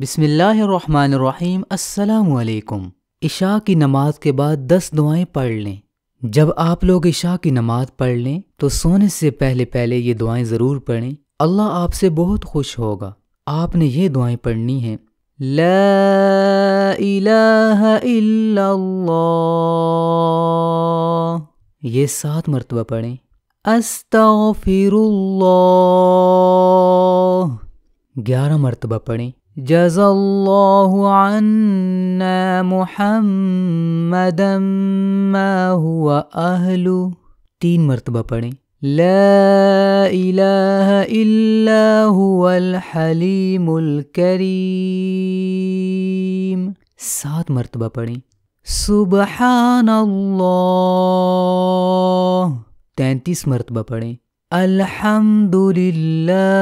बिसमीम् अल्लाम इशा की नमाज के बाद दस दुआएं पढ़ लें जब आप लोग इशा की नमाज पढ़ लें तो सोने से पहले पहले ये दुआएं ज़रूर पढ़ें अल्लाह आपसे बहुत खुश होगा आपने ये दुआएं पढ़नी हैं ये सात मरतबा पढ़ें फिर ग्यारह मरतबा पढ़ें جزى الله عنا محمدا ما هو أهله تين مرتبة پڑھیں لا إله إلا هو الحليم الكريم سات مرتبة پڑھیں سبحان الله تینتیس مرتبة پڑھیں الحمد لله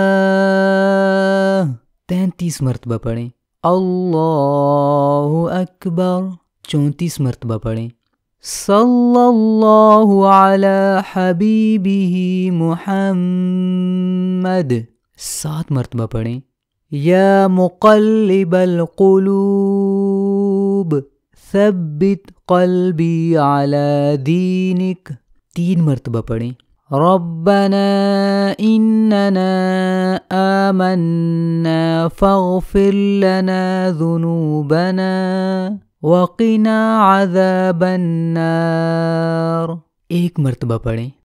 تینتیس مرتبہ پڑھیں اللہ اکبر چونتیس مرتبہ پڑھیں صلی اللہ علی حبیبی محمد سات مرتبہ پڑھیں یا مقلب القلوب ثبت قلبی علی دینک تین مرتبہ پڑھیں ربنا اننا امنا فاغفر لنا ذنوبنا وقنا عذاب النار ایک مرتبہ پڑھیں